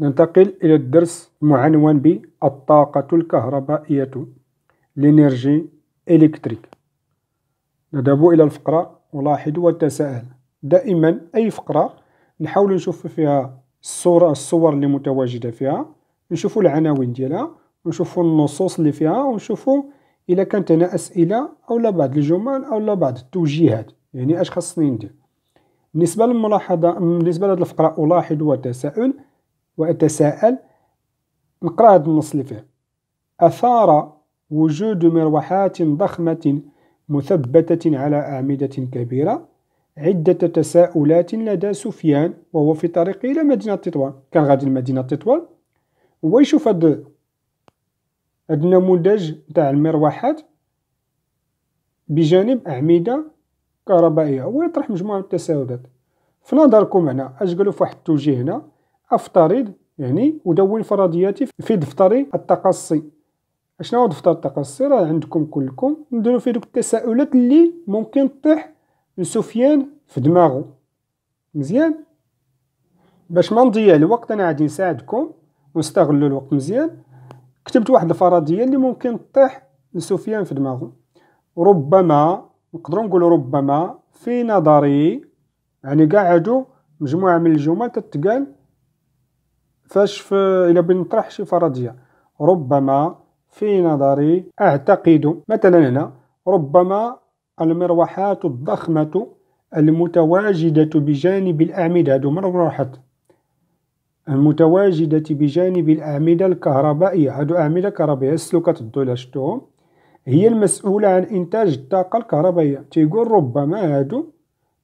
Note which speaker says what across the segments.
Speaker 1: ننتقل إلى الدرس المعنون ب الطاقة الكهربائية لينيرجي إلكتريك نذهب إلى الفقرة نلاحظ وتساءل دائما أي فقرة نحاول نشوف فيها الصورة الصور اللي متواجدة فيها نشوف العناوين ديالها ونشوفوا النصوص اللي فيها ونشوف إلا كانت هنا أسئلة أو لا بعض الجمل أو لا بعض التوجيهات يعني أش خصني ندير بالنسبة للملاحظة بالنسبة لهذه الفقرة ألاحظ وأتساءل وأتساءل نقرأ هذا النص اللي فيه أثار وجود مروحات ضخمة مثبتة على أعمدة كبيرة عدة تساؤلات لدى سفيان وهو في طريقه إلى مدينة تطوان كان غادي لمدينة تطوان يشوف هاد هاد النموذج تاع المروحات بجانب أعمدة كهربائية ويطرح مجموعة من التساؤلات في نظركم هنا اش قالوا في واحد التوجيه هنا أفترض يعني أدون فرضياتي في دفتري التقصي اشنو هو دفتر التقصي راه عندكم كلكم نديرو فيه دوك التساؤلات اللي ممكن طيح لسفيان في دماغه مزيان باش ما نضيع الوقت انا غادي نساعدكم ونستغلوا الوقت مزيان كتبت واحد الفرضيه اللي ممكن طيح لسفيان في دماغه ربما نقدروا نقولوا ربما في نظري يعني قاعدوا مجموعه من الجمل تتقال فاش إلا بنطرح شي فرضية ربما في نظري أعتقد مثلا هنا ربما المروحات الضخمة المتواجدة بجانب الأعمدة هذو مروحات المتواجدة بجانب الأعمدة الكهربائية هادو أعمدة كهربائية السلوكات الضوء شفتوهم هي المسؤولة عن إنتاج الطاقة الكهربائية تيقول ربما هادو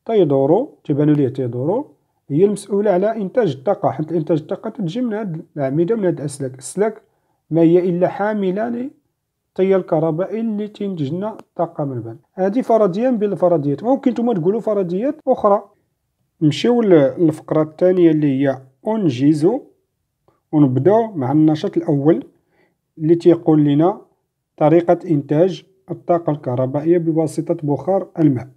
Speaker 1: تيدورو تيبانو ليه تيدورو هي المسؤولة على إنتاج الطاقة حيت إنتاج الطاقة تجي من هاد الأعمدة من هاد الأسلاك السلاك ما هي إلا حاملة للتيار الكهربائي اللي تنتج لنا الطاقة من بعد هادي فرضية من بين الفرضيات ممكن نتوما تقولوا فرضيات أخرى نمشيو للفقرة الثانية اللي هي أنجزو ونبداو مع النشاط الأول اللي تيقول لنا طريقة إنتاج الطاقة الكهربائية بواسطة بخار الماء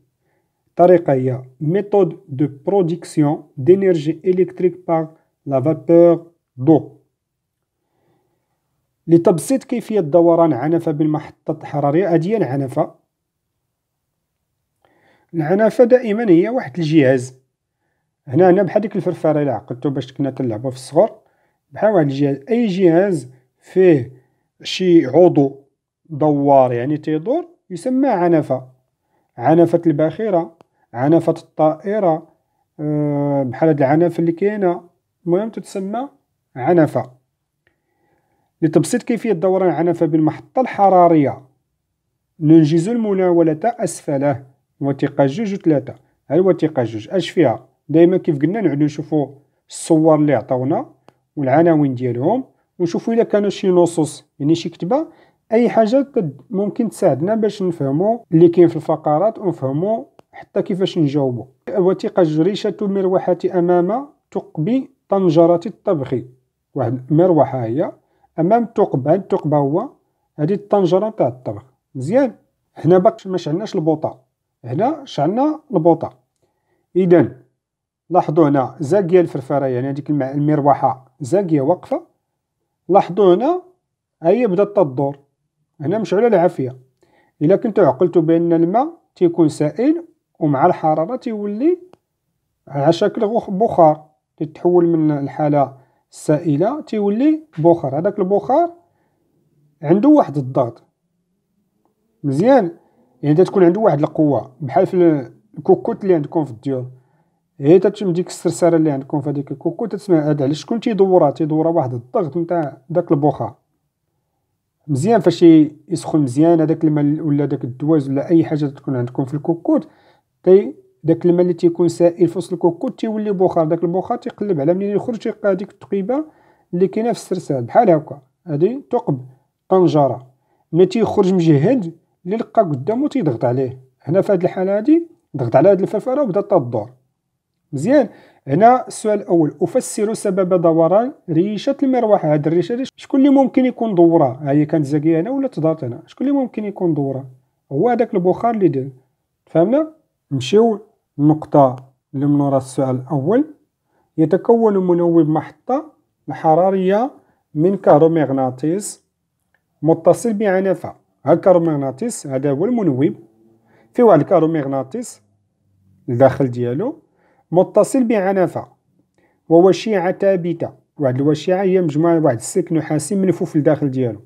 Speaker 1: الطريقة هي ميثود دو بروديكسيون دينيرجي الكتريك باغ لا فابور دو لتبسيط كيفية دوران عنفة بالمحطة الحرارية هذه العنفة العنفة دائما هي واحد الجهاز هنا هنا بحال ديك الفرفارة اللي عقلتو باش كنا تلعبو في الصغر بحال واحد الجهاز أي جهاز فيه شي عضو دوار يعني تيدور يسمى عنفة عنفة الباخرة عنفة الطائرة آه، بحال هاد العنفة اللي كاينة المهم تتسمى عنفة لتبسيط كيفية دوران العنفة بالمحطة الحرارية ننجز المناولة أسفله وثيقة جوج وثلاثة هاي الوثيقة جوج اش فيها دايما كيف قلنا نعودو نشوفو الصور اللي عطاونا والعناوين ديالهم ونشوفو الا كانوا شي نصوص يعني شي كتبه اي حاجه ممكن تساعدنا باش نفهمو اللي كاين في الفقرات ونفهمو حتى كيفاش نجاوبو وثيقة جريشة المروحة أمام ثقب طنجرة الطبخ واحد المروحة هي أمام ثقب هاد الثقب هو هادي الطنجرة تاع الطبخ مزيان هنا باك ما شعلناش البوطة هنا شعلنا البوطة إذا لاحظوا هنا زاقية الفرفرة يعني هاديك المروحة زاقية واقفة لاحظوا هنا هي بدات تدور هنا مشعلة العافية إلا كنتو عقلتو بأن الماء تيكون سائل ومع الحرارة تيولي على شكل بخار تتحول من الحالة السائلة تيولي بخار هذاك البخار عنده واحد الضغط مزيان يعني تكون عنده واحد القوة بحال في الكوكوت اللي عندكم في الديور هي إيه، تتشم ديك السرساره اللي عندكم في هذيك الكوكوت تتسمع هذا علاش شكون تيدورها تيدورها واحد الضغط نتاع داك البخار مزيان فاش يسخن مزيان هذاك الماء ولا داك الدواز ولا اي حاجه تكون عندكم في الكوكوت كي داك الماء اللي تيكون سائل في وسط الكوكوت تيولي بخار داك البخار تيقلب على منين يخرج تيبقى هذيك التقيبه اللي كاينه في السرسال بحال هكا هادي ثقب طنجره ملي تيخرج مجهد اللي لقى قدامو تيضغط عليه هنا في هذه الحاله هادي ضغط على هذه الفرفره وبدات تدور مزيان هنا السؤال الاول افسر سبب دوران ريشه المروحه هاد الريشه شكون اللي ممكن يكون دورها ها هي كانت زاكيه هنا ولا تضات هنا شكون اللي ممكن يكون دورها هو هذاك البخار اللي دير فهمنا نمشيو النقطة اللي من وراء السؤال الأول يتكون منوب محطة الحرارية من كهرومغناطيس متصل بعنفة هذا الكهرومغناطيس هذا هو المنوب في واحد الكهرومغناطيس الداخل ديالو متصل بعنفة ووشيعة ثابتة واحد الوشيعة هي مجموعة واحد السلك نحاسي منفوف الداخل ديالو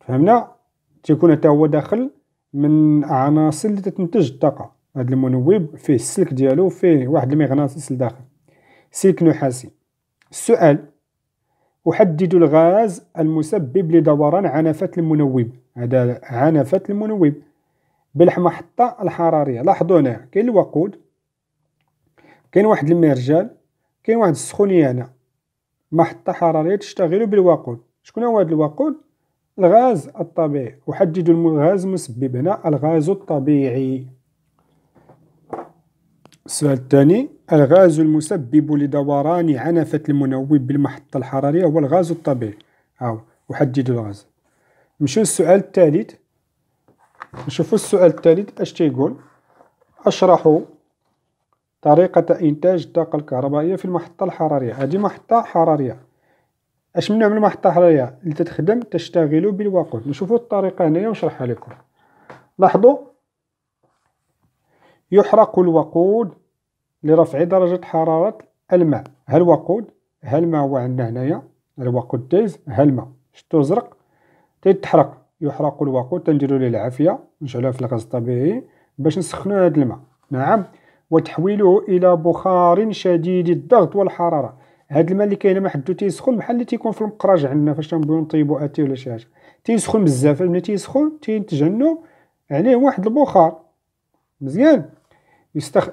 Speaker 1: فهمنا تيكون حتى هو داخل من عناصر اللي تتنتج الطاقة هاد المنوب فيه السلك ديالو فيه واحد المغناطيس لداخل سلك نحاسي السؤال أحدد الغاز المسبب لدوران عنفة المنوب هذا عنفة المنوب بالمحطة الحرارية لاحظوا هنا كاين الوقود كاين واحد المرجال كاين واحد السخونية هنا محطة حرارية تشتغل بالوقود شكون هو هذا الوقود الغاز الطبيعي أحدد الغاز مسبب هنا الغاز الطبيعي السؤال الثاني الغاز المسبب لدوران عنفة المنوب بالمحطة الحرارية هو الغاز الطبيعي أو أحدد الغاز نمشيو للسؤال الثالث نشوفوا السؤال الثالث اش تيقول اشرح طريقة إنتاج الطاقة الكهربائية في المحطة الحرارية هذه محطة حرارية اش من نوع المحطة التحريرية اللي تتخدم تشتغل بالوقود نشوفوا الطريقة هنايا ونشرحها لكم لاحظوا يحرق الوقود لرفع درجة حرارة الماء ها الوقود ها الماء هو عندنا هنايا الوقود تيز ها الماء شتو زرق تيتحرق يحرق الوقود تنديرو ليه العافية نشعلوها في الغاز الطبيعي باش نسخنو هاد الماء نعم وتحويله إلى بخار شديد الضغط والحرارة هاد الماء اللي كاين ما حدو تيسخن بحال اللي تيكون في المقراج عندنا فاش تنبغيو نطيبو اتي ولا شي حاجه تيسخن بزاف ملي تيسخن تينتج عنو عليه واحد البخار مزيان يستخ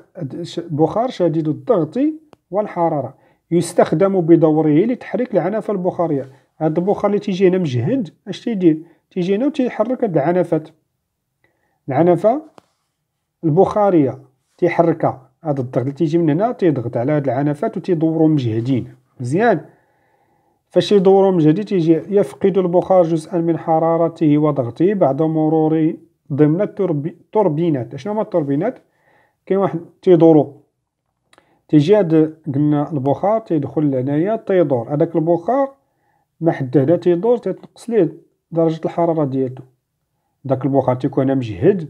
Speaker 1: بخار شديد الضغط والحراره يستخدم بدوره لتحريك العنافه البخاريه هاد البخار اللي تيجي هنا مجهد اش تيدير تيجي هنا وتيحرك هاد العنافات العنافه البخاريه تيحركها هذا الضغط اللي تيجي من هنا تيضغط على هاد العنفات وتيدوروا مجهدين مزيان فاش يدوروا مجهدين تيجي يفقد البخار جزءا من حرارته وضغطه بعد مرور ضمن التوربينات شنو هما التوربينات كاين واحد تيدوروا تيجي هاد قلنا البخار تيدخل لهنايا تيدور هذاك البخار ما حد هدا تيدور تتنقص ليه درجه الحراره ديالو داك البخار تيكون مجهد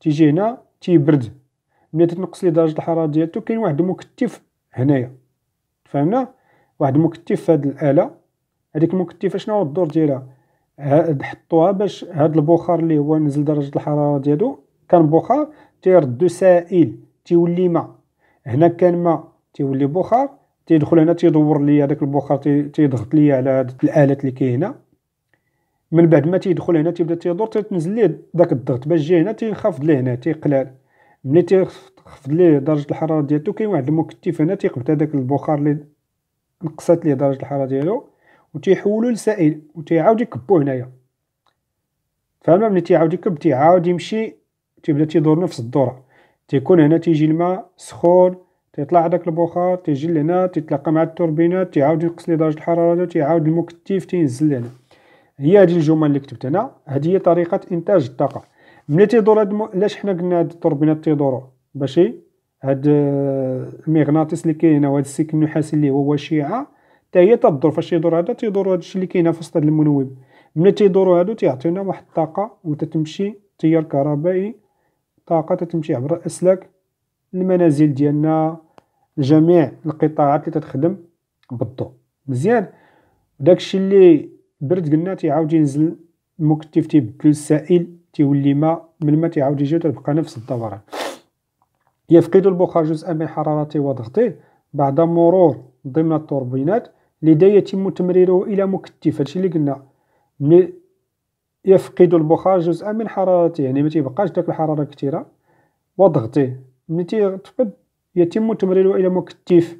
Speaker 1: تيجي هنا تيبرد ملي تنقص لي درجه الحراره ديالتو كاين واحد المكتف هنايا فهمنا واحد المكتف في هاد الاله هذيك المكتفه شنو هو الدور ديالها حطوها باش هاد البخار اللي هو نزل درجه الحراره ديالو كان بخار تيردو سائل تيولي ماء هنا كان ماء تيولي بخار تيدخل هنا تيدور لي هذاك البخار تيضغط لي على هاد الالات اللي كاينه هنا من بعد ما تيدخل هنا تيبدا تيدور تنزل ليه داك الضغط باش جي هنا تينخفض ليه هنا تيقلال ملي تيخفض ليه درجه الحراره ديالو كاين واحد المكتف هنا تيقبض هذاك البخار اللي نقصت ليه درجه الحراره ديالو وتيحولو لسائل وتيعاود يكبو هنايا فهمت ملي تيعاود يكب تيعاود يمشي تيبدا تيدور نفس الدوره تيكون هنا تيجي الماء سخون تيطلع هداك البخار تيجي لهنا تيتلاقى مع التوربينات تيعاود ينقص لي درجه الحراره تيعاود المكتف تينزل لهنا هي هذه الجمل اللي كتبت هنا هذه هي طريقه انتاج الطاقه ملي تيدور هاد علاش حنا قلنا هاد التوربينات تيدورو باش هاد آه، المغناطيس اللي كاين هنا وهاد السلك النحاسي اللي هو وشيعه حتى هي تدور فاش تيدور هذا تيدور هادشي اللي كاين في وسط هاد المنوب ملي تيدوروا هادو تيعطيونا واحد الطاقه وتتمشي تيار كهربائي طاقه تتمشي عبر الأسلاك المنازل ديالنا جميع القطاعات اللي تتخدم بالضوء مزيان داكشي اللي برد قلنا تيعاود ينزل المكتف تيبدل السائل تيولي ما من ما تيعاود يجي تبقى نفس الدوران يفقد البخار جزءا من حرارته وضغطه بعد مرور ضمن التوربينات لذا يتم تمريره الى مكتف هادشي اللي قلنا يفقد البخار جزءا من حرارته يعني ما تيبقاش داك الحراره كثيره وضغطه ملي تيتفقد يتم تمريره الى مكتف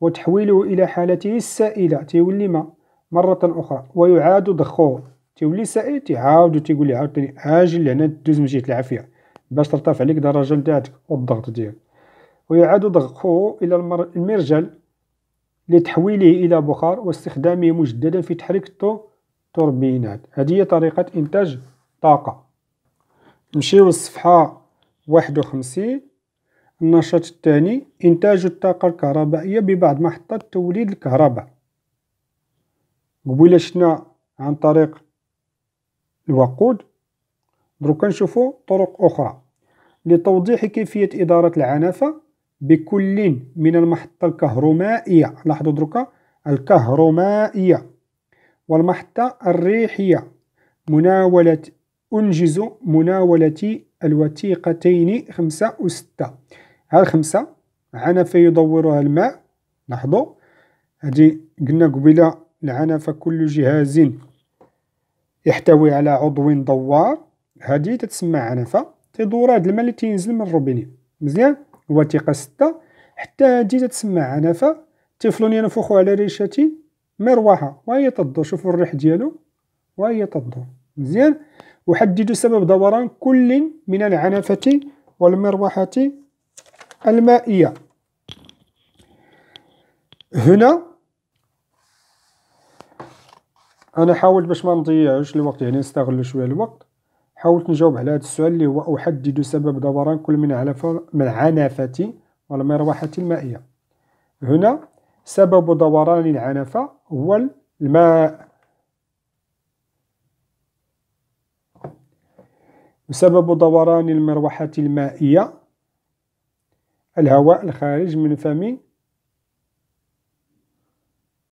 Speaker 1: وتحويله الى حالته السائله تيولي ما مره اخرى ويعاد ضخه تيولي سائل تيعاود تيقولي عاوتاني اجل لهنا دوز من جهه العافية باش ترتفع عليك درجه نتاعتك والضغط ديالك ويعاد ضغطو إلى المرجل لتحويله إلى بخار واستخدامه مجددا في تحريك التوربينات هذه هي طريقة إنتاج طاقة نمشيو للصفحة واحد خمسين النشاط الثاني إنتاج الطاقة الكهربائية ببعض محطات توليد الكهرباء قبيله شفنا عن طريق الوقود دروكا نشوفو طرق أخرى لتوضيح كيفية إدارة العنافة بكل من المحطة الكهرومائية لاحظوا دروكا الكهرومائية والمحطة الريحية مناولة أنجز مناولة الوثيقتين خمسة وستة ها الخمسة عنفة يدورها الماء لاحظوا هادي قلنا قبيله العنفة كل جهاز يحتوي على عضو دوار هذه تتسمى عنفه تيدور هذا الماء اللي تينزل من الروبيني مزيان وثيقه 6 حتى هذه تتسمى عنفه تفلون ينفخ على ريشة مروحه وهي تضو شوفوا الريح ديالو وهي تضو مزيان وحددوا سبب دوران كل من العنفه والمروحه المائيه هنا انا حاولت باش ما نضيعش الوقت يعني نستغل شويه الوقت حاولت نجاوب على هذا السؤال اللي هو احدد سبب دوران كل من على من عنفتي والمروحه المائيه هنا سبب دوران العنفه هو الماء وسبب دوران المروحه المائيه الهواء الخارج من فم